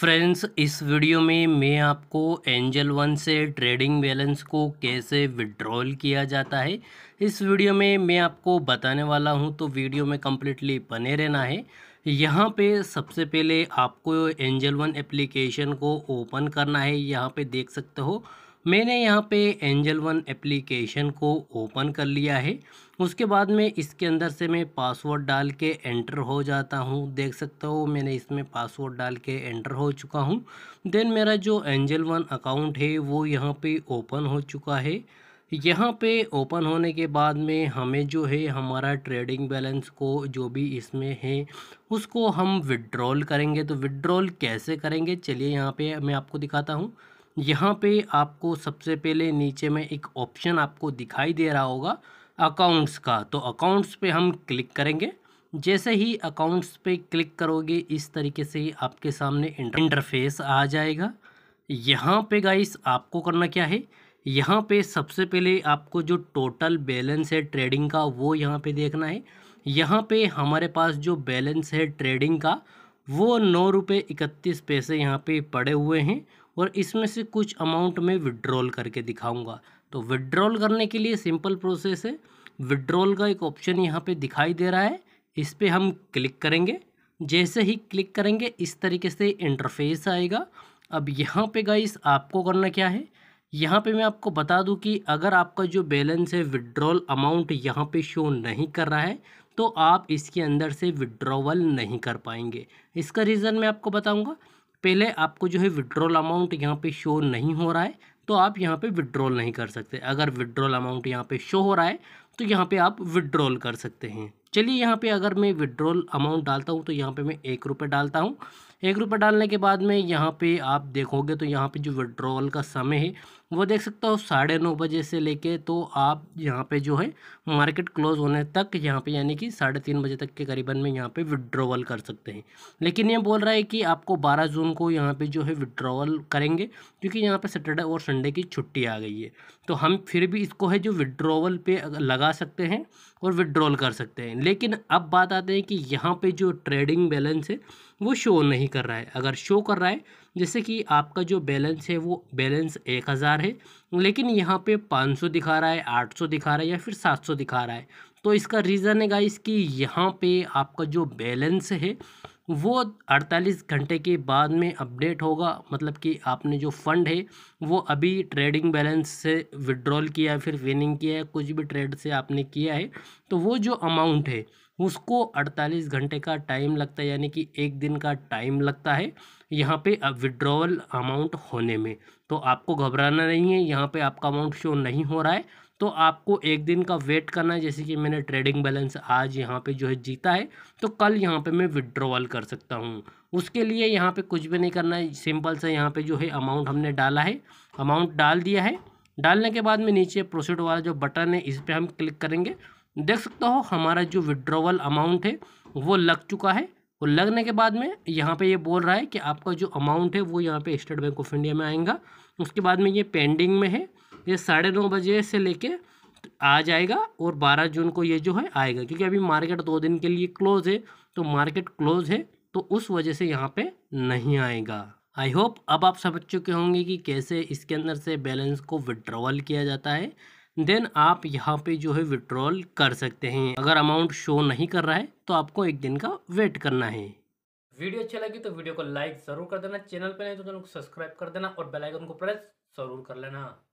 friends इस video में मैं आपको एंजल वन से ट्रेडिंग बैलेंस को कैसे विड्रॉल किया जाता है इस वीडियो में मैं आपको बताने वाला हूं तो वीडियो में कम्प्लीटली बने रहना है यहाँ पे सबसे पहले आपको एंजल वन एप्लीकेशन को ओपन करना है यहाँ पे देख सकते हो मैंने यहाँ पे एंजल वन एप्लीकेशन को ओपन कर लिया है उसके बाद में इसके अंदर से मैं पासवर्ड डाल के एंटर हो जाता हूँ देख सकते हो मैंने इसमें पासवर्ड डाल के एंटर हो चुका हूँ देन मेरा जो एंजल वन अकाउंट है वो यहाँ पे ओपन हो चुका है यहाँ पे ओपन होने के बाद में हमें जो है हमारा ट्रेडिंग बैलेंस को जो भी इसमें है उसको हम विड्रॉल करेंगे तो विड्रॉल कैसे करेंगे चलिए यहाँ पे मैं आपको दिखाता हूँ यहाँ पे आपको सबसे पहले नीचे में एक ऑप्शन आपको दिखाई दे रहा होगा अकाउंट्स का तो अकाउंट्स पे हम क्लिक करेंगे जैसे ही अकाउंट्स पे क्लिक करोगे इस तरीके से आपके सामने इंटरफेस आ जाएगा यहाँ पे गाइस आपको करना क्या है यहाँ पे सबसे पहले आपको जो टोटल बैलेंस है ट्रेडिंग का वो यहाँ पे देखना है यहाँ पे हमारे पास जो बैलेंस है ट्रेडिंग का वो नौ रुपये इकतीस पैसे यहाँ पे पड़े हुए हैं और इसमें से कुछ अमाउंट में विड्रॉल करके दिखाऊंगा तो विड्रॉल करने के लिए सिंपल प्रोसेस है विड्रॉल का एक ऑप्शन यहाँ पे दिखाई दे रहा है इस पर हम क्लिक करेंगे जैसे ही क्लिक करेंगे इस तरीके से इंटरफेस आएगा अब यहाँ पे गाइस आपको करना क्या है यहाँ पे मैं आपको बता दूँ कि अगर आपका जो बैलेंस है विड्रॉल अमाउंट यहाँ पे शो नहीं कर रहा है तो आप इसके अंदर से विड्रॉवल नहीं कर पाएंगे इसका रीज़न मैं आपको बताऊंगा पहले आपको जो है विड्रॉल अमाउंट यहाँ पे शो नहीं हो रहा है तो आप यहाँ पे विड्रॉल नहीं कर सकते अगर विड्रॉल अमाउंट यहाँ पे शो हो रहा है तो यहाँ पे आप विड्रॉल कर सकते हैं चलिए यहाँ पे अगर मैं विड्रॉल अमाउंट डालता हूँ तो यहाँ पे मैं एक रुपये डालता हूँ एक रुपये डालने के बाद में यहाँ पे आप देखोगे तो यहाँ पे जो विड्रॉल का समय है वो देख सकते हो साढ़े नौ बजे से लेके तो आप यहाँ पे जो है मार्केट क्लोज होने तक यहाँ पे यानी कि साढ़े तीन बजे तक के करीबन में यहाँ पे विड्रॉवल कर सकते हैं लेकिन ये बोल रहा है कि आपको बारह जून को यहाँ पे जो है विड्रॉवल करेंगे क्योंकि यहाँ पे सैटरडे और संडे की छुट्टी आ गई है तो हम फिर भी इसको है जो विड्रॉवल पर लगा सकते हैं और विड्रॉल कर सकते हैं लेकिन अब बात आते हैं कि यहाँ पे जो ट्रेडिंग बैलेंस है वो शो नहीं कर रहा है अगर शो कर रहा है जैसे कि आपका जो बैलेंस है वो बैलेंस एक हज़ार है लेकिन यहाँ पे पाँच सौ दिखा रहा है आठ सौ दिखा रहा है या फिर सात सौ दिखा रहा है तो इसका रीज़न है गाइस कि यहाँ पे आपका जो बैलेंस है वो 48 घंटे के बाद में अपडेट होगा मतलब कि आपने जो फ़ंड है वो अभी ट्रेडिंग बैलेंस से विड्रॉल किया है फिर विनिंग किया है कुछ भी ट्रेड से आपने किया है तो वो जो अमाउंट है उसको 48 घंटे का टाइम लगता है यानी कि एक दिन का टाइम लगता है यहाँ पे विड्रॉवल अमाउंट होने में तो आपको घबराना नहीं है यहाँ पे आपका अमाउंट शो नहीं हो रहा है तो आपको एक दिन का वेट करना है जैसे कि मैंने ट्रेडिंग बैलेंस आज यहाँ पे जो है जीता है तो कल यहाँ पे मैं विड्रॉवल कर सकता हूँ उसके लिए यहाँ पे कुछ भी नहीं करना है सिंपल सा यहाँ पे जो है अमाउंट हमने डाला है अमाउंट डाल दिया है डालने के बाद में नीचे प्रोसीड वाला जो बटन है इस पर हम क्लिक करेंगे देख सकते हो हमारा जो विड्रोवल अमाउंट है वो लग चुका है और लगने के बाद में यहाँ पे ये बोल रहा है कि आपका जो अमाउंट है वो यहाँ पे स्टेट बैंक ऑफ इंडिया में आएगा उसके बाद में ये पेंडिंग में है ये साढ़े नौ बजे से लेके आ जाएगा और बारह जून को ये जो है आएगा क्योंकि अभी मार्केट दो दिन के लिए क्लोज है तो मार्केट क्लोज है तो उस वजह से यहाँ पर नहीं आएगा आई होप अब आप समझ चुके होंगे कि कैसे इसके अंदर से बैलेंस को विड्रॉवल किया जाता है देन आप यहाँ पे जो है विड्रॉल कर सकते हैं अगर अमाउंट शो नहीं कर रहा है तो आपको एक दिन का वेट करना है वीडियो अच्छी लगी तो वीडियो को लाइक जरूर कर देना चैनल पर नहीं तो चैनल को सब्सक्राइब कर देना और बेलाइकन को प्रेस जरूर कर लेना